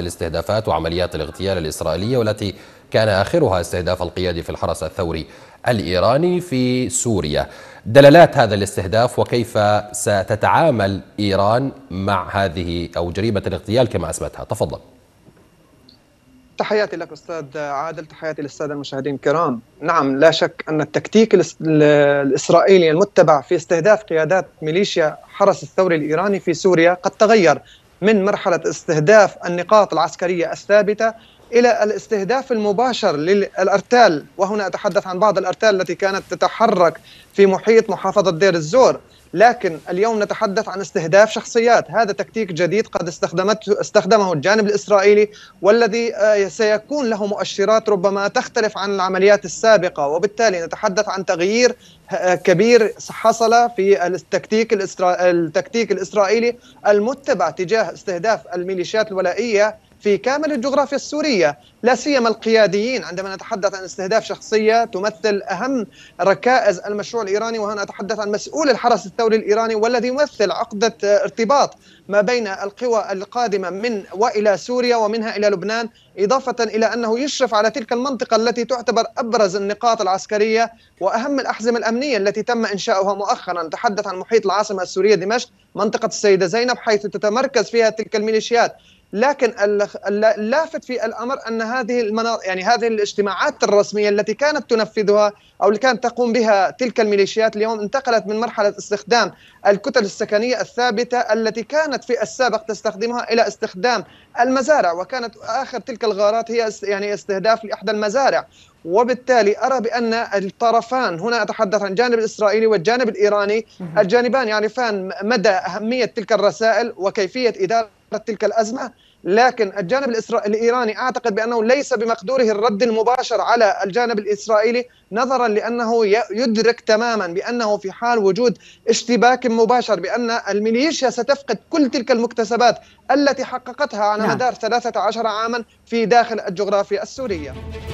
الاستهدافات وعمليات الاغتيال الإسرائيلية والتي كان آخرها استهداف القيادي في الحرس الثوري الإيراني في سوريا دلالات هذا الاستهداف وكيف ستتعامل إيران مع هذه أو جريمة الاغتيال كما أسمتها تفضل تحياتي لك استاذ عادل تحياتي للساده المشاهدين الكرام نعم لا شك ان التكتيك الاسرائيلي المتبع في استهداف قيادات ميليشيا حرس الثوري الايراني في سوريا قد تغير من مرحله استهداف النقاط العسكريه الثابته الى الاستهداف المباشر للارتال وهنا اتحدث عن بعض الارتال التي كانت تتحرك في محيط محافظه دير الزور لكن اليوم نتحدث عن استهداف شخصيات هذا تكتيك جديد قد استخدمته استخدمه الجانب الإسرائيلي والذي آه، سيكون له مؤشرات ربما تختلف عن العمليات السابقة وبالتالي نتحدث عن تغيير آه، كبير حصل في التكتيك التكتيك الإسرائيلي المتبع تجاه استهداف الميليشيات الولائية في كامل الجغرافيا السورية لا سيما القياديين عندما نتحدث عن استهداف شخصية تمثل أهم ركائز المشروع الإيراني وهنا أتحدث عن مسؤول الحرس الثوري الإيراني والذي يمثل عقدة ارتباط ما بين القوى القادمة من وإلى سوريا ومنها إلى لبنان إضافة إلى أنه يشرف على تلك المنطقة التي تعتبر أبرز النقاط العسكرية وأهم الأحزمة الأمنية التي تم إنشاؤها مؤخرا نتحدث عن محيط العاصمة السورية دمشق منطقة السيدة زينب حيث تتمركز فيها تلك الميليشيات لكن اللافت في الامر ان هذه يعني هذه الاجتماعات الرسميه التي كانت تنفذها او اللي كانت تقوم بها تلك الميليشيات اليوم انتقلت من مرحله استخدام الكتل السكنيه الثابته التي كانت في السابق تستخدمها الى استخدام المزارع وكانت اخر تلك الغارات هي يعني استهداف لاحدى المزارع وبالتالي ارى بان الطرفان هنا اتحدث عن الجانب الاسرائيلي والجانب الايراني الجانبان يعرفان مدى اهميه تلك الرسائل وكيفيه اداره تلك الازمه لكن الجانب الايراني اعتقد بانه ليس بمقدوره الرد المباشر على الجانب الاسرائيلي نظرا لانه يدرك تماما بانه في حال وجود اشتباك مباشر بان الميليشيا ستفقد كل تلك المكتسبات التي حققتها على نعم. مدار 13 عاما في داخل الجغرافيا السوريه.